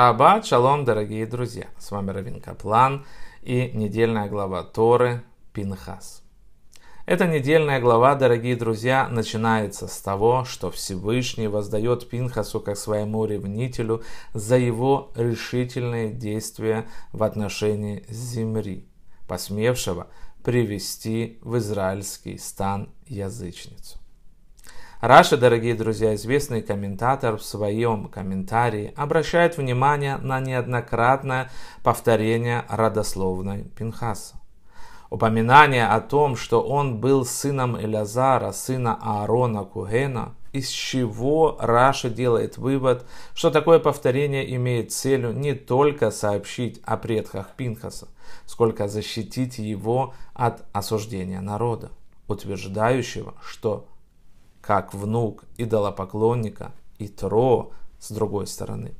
Шаббат, шалом, дорогие друзья! С вами Равин Каплан и недельная глава Торы Пинхас. Эта недельная глава, дорогие друзья, начинается с того, что Всевышний воздает Пинхасу как своему ревнителю за его решительные действия в отношении Зимри, посмевшего привести в израильский стан язычницу. Раша, дорогие друзья, известный комментатор в своем комментарии обращает внимание на неоднократное повторение родословной Пинхаса. Упоминание о том, что он был сыном Элязара, сына Аарона Кугена, из чего Раша делает вывод, что такое повторение имеет целью не только сообщить о предках Пинхаса, сколько защитить его от осуждения народа, утверждающего, что как внук идолопоклонника и тро с другой стороны.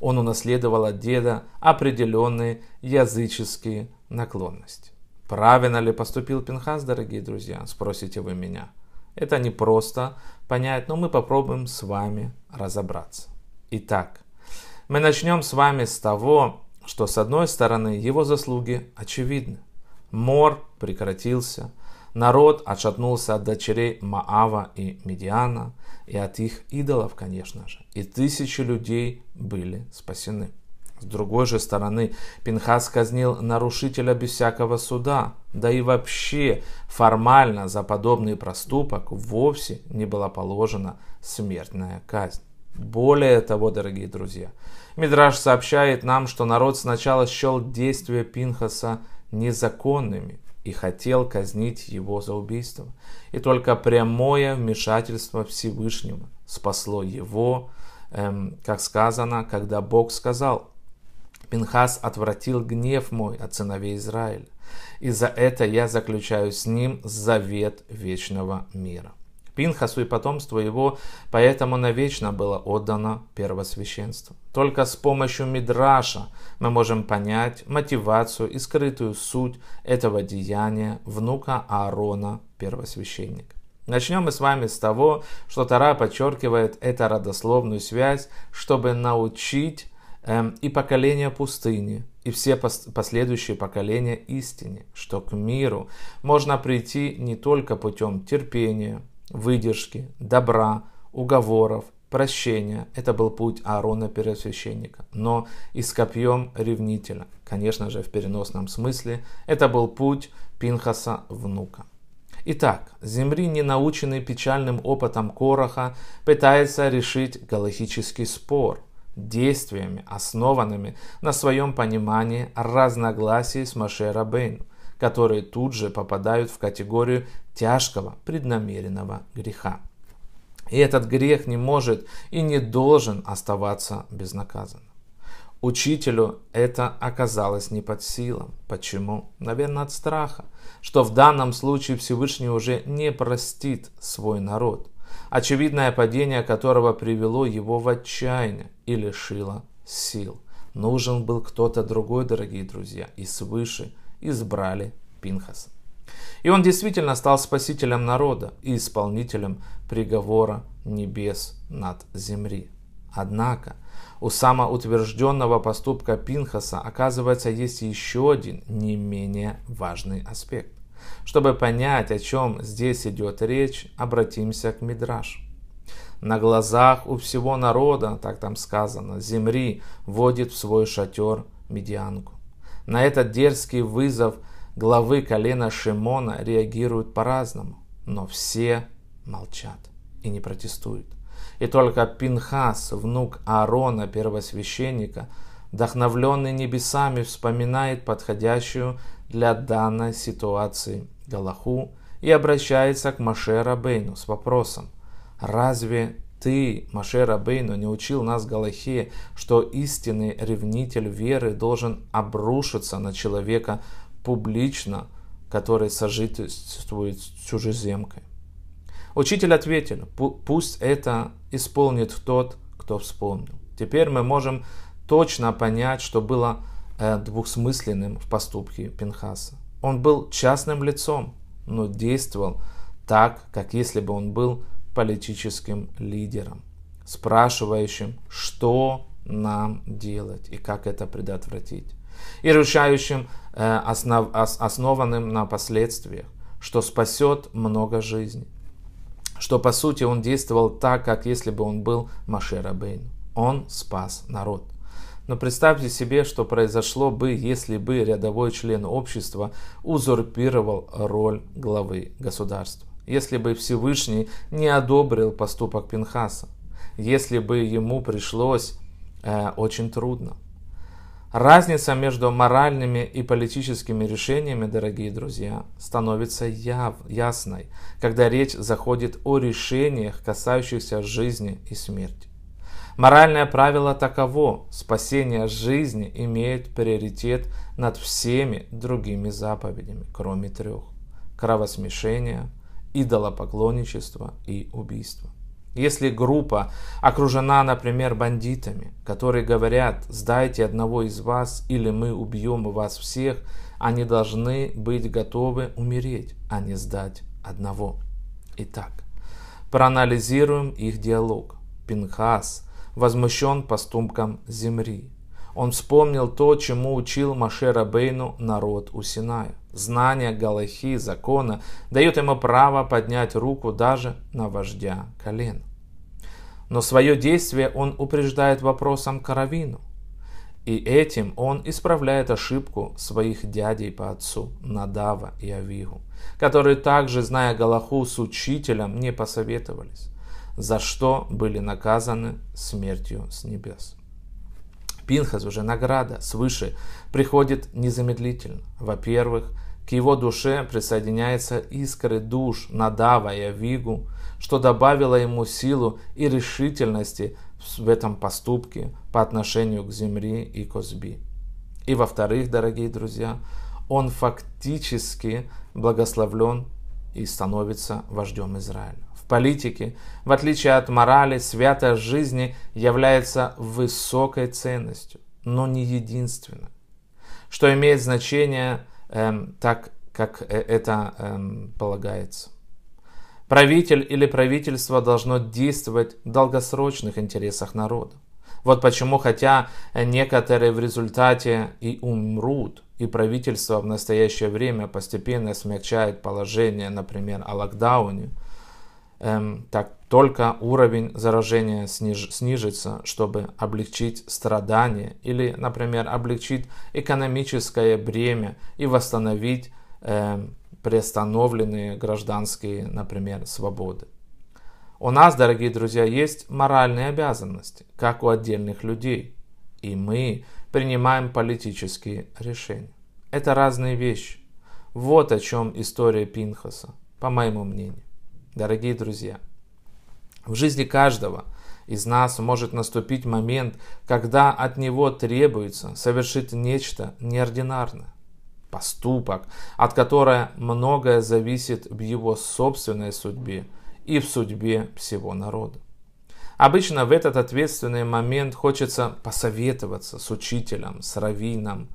Он унаследовал от деда определенные языческие наклонности. Правильно ли поступил Пинхас, дорогие друзья, спросите вы меня. Это не просто понять, но мы попробуем с вами разобраться. Итак, мы начнем с вами с того, что с одной стороны его заслуги очевидны. Мор прекратился – Народ отшатнулся от дочерей Маава и Медиана, и от их идолов, конечно же. И тысячи людей были спасены. С другой же стороны, Пинхас казнил нарушителя без всякого суда, да и вообще формально за подобный проступок вовсе не была положена смертная казнь. Более того, дорогие друзья, Мидраш сообщает нам, что народ сначала счел действия Пинхаса незаконными, и хотел казнить его за убийство. И только прямое вмешательство Всевышнего спасло его, эм, как сказано, когда Бог сказал, «Пинхас отвратил гнев мой от сыновей Израиля, и за это я заключаю с ним завет вечного мира». Пинхасу и потомству его, поэтому навечно было отдано первосвященство. Только с помощью Мидраша мы можем понять мотивацию и скрытую суть этого деяния внука Аарона, первосвященника. Начнем мы с вами с того, что Тара подчеркивает эту родословную связь, чтобы научить эм, и поколение пустыни, и все пос последующие поколения истине, что к миру можно прийти не только путем терпения, выдержки, добра, уговоров, прощения. Это был путь Аарона пересвященника, но и с копьем ревнителя. Конечно же, в переносном смысле, это был путь Пинхаса внука. Итак, Земри, не наученный печальным опытом Короха, пытается решить галахический спор действиями, основанными на своем понимании разногласий с Маше Рабейну – которые тут же попадают в категорию тяжкого преднамеренного греха. И этот грех не может и не должен оставаться безнаказанным. Учителю это оказалось не под силам. Почему? Наверное, от страха, что в данном случае Всевышний уже не простит свой народ, очевидное падение которого привело его в отчаяние и лишило сил. Нужен был кто-то другой, дорогие друзья, и свыше – избрали Пинхаса. И он действительно стал спасителем народа и исполнителем приговора небес над земли. Однако у самоутвержденного поступка Пинхаса оказывается есть еще один не менее важный аспект. Чтобы понять, о чем здесь идет речь, обратимся к Мидраш. На глазах у всего народа, так там сказано, земли водит в свой шатер медианку. На этот дерзкий вызов главы колена Шимона реагируют по-разному, но все молчат и не протестуют. И только Пинхас, внук Аарона, первосвященника, вдохновленный небесами, вспоминает подходящую для данной ситуации Галаху и обращается к Маше Рабейну с вопросом, разве ты, Маше Рабейну, не учил нас Галахе, что истинный ревнитель веры должен обрушиться на человека публично, который сожительствует с чужеземкой. Учитель ответил, пусть это исполнит тот, кто вспомнил. Теперь мы можем точно понять, что было э, двухсмысленным в поступке Пинхаса. Он был частным лицом, но действовал так, как если бы он был политическим лидерам, спрашивающим, что нам делать и как это предотвратить, и решающим, э, основ, основанным на последствиях, что спасет много жизней, что по сути он действовал так, как если бы он был Машерабейн. Он спас народ. Но представьте себе, что произошло бы, если бы рядовой член общества узурпировал роль главы государства если бы Всевышний не одобрил поступок Пинхаса, если бы ему пришлось э, очень трудно. Разница между моральными и политическими решениями, дорогие друзья, становится яв, ясной, когда речь заходит о решениях, касающихся жизни и смерти. Моральное правило таково – спасение жизни имеет приоритет над всеми другими заповедями, кроме трех – кровосмешения, идолопоклонничество и убийство. Если группа окружена, например, бандитами, которые говорят «сдайте одного из вас или мы убьем вас всех», они должны быть готовы умереть, а не сдать одного. Итак, проанализируем их диалог. Пинхас возмущен поступком Земри, он вспомнил то, чему учил Маше Бейну народ у Синая. Знание Галахи, закона, дает ему право поднять руку даже на вождя колен. Но свое действие он упреждает вопросом Каравину. И этим он исправляет ошибку своих дядей по отцу Надава и Авигу, которые также, зная Галаху, с учителем не посоветовались, за что были наказаны смертью с небес. Пинхас уже награда свыше приходит незамедлительно. Во-первых, к его душе присоединяется искры душ Надава и Авигу, что добавило ему силу и решительности в этом поступке по отношению к Земри и Козби. И во-вторых, дорогие друзья, он фактически благословлен и становится вождем Израиля политике, в отличие от морали, святость жизни является высокой ценностью, но не единственной. Что имеет значение эм, так, как э, это эм, полагается. Правитель или правительство должно действовать в долгосрочных интересах народа. Вот почему, хотя э, некоторые в результате и умрут, и правительство в настоящее время постепенно смягчает положение, например, о локдауне, эм, так только уровень заражения сниж, снижится, чтобы облегчить страдания или, например, облегчить экономическое бремя и восстановить эм, приостановленные гражданские, например, свободы. У нас, дорогие друзья, есть моральные обязанности, как у отдельных людей, и мы принимаем политические решения. Это разные вещи. Вот о чем история Пинхаса, по моему мнению. Дорогие друзья, в жизни каждого из нас может наступить момент, когда от него требуется совершить нечто неординарное поступок, от которого многое зависит в его собственной судьбе и в судьбе всего народа. Обычно в этот ответственный момент хочется посоветоваться с учителем, с раввином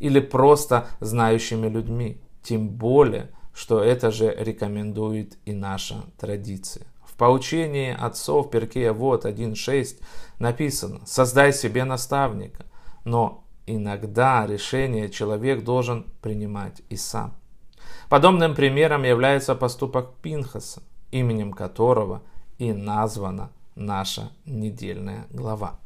или просто знающими людьми. Тем более, что это же рекомендует и наша традиция. В поучении отцов Перкея вот 1.6 написано «Создай себе наставника», но иногда решение человек должен принимать и сам. Подобным примером является поступок Пинхаса, именем которого и названа наша недельная глава.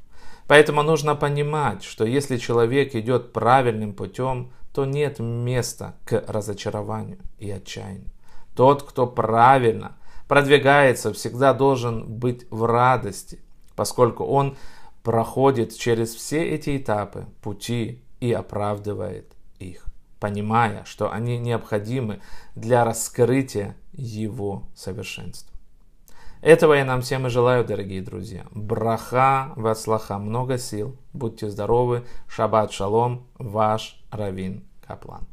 Поэтому нужно понимать, что если человек идет правильным путем, то нет места к разочарованию и отчаянию. Тот, кто правильно продвигается, всегда должен быть в радости, поскольку он проходит через все эти этапы пути и оправдывает их, понимая, что они необходимы для раскрытия его совершенства. Этого я нам всем и желаю, дорогие друзья. Браха, вацлаха, много сил. Будьте здоровы. Шаббат шалом. Ваш Равин Каплан.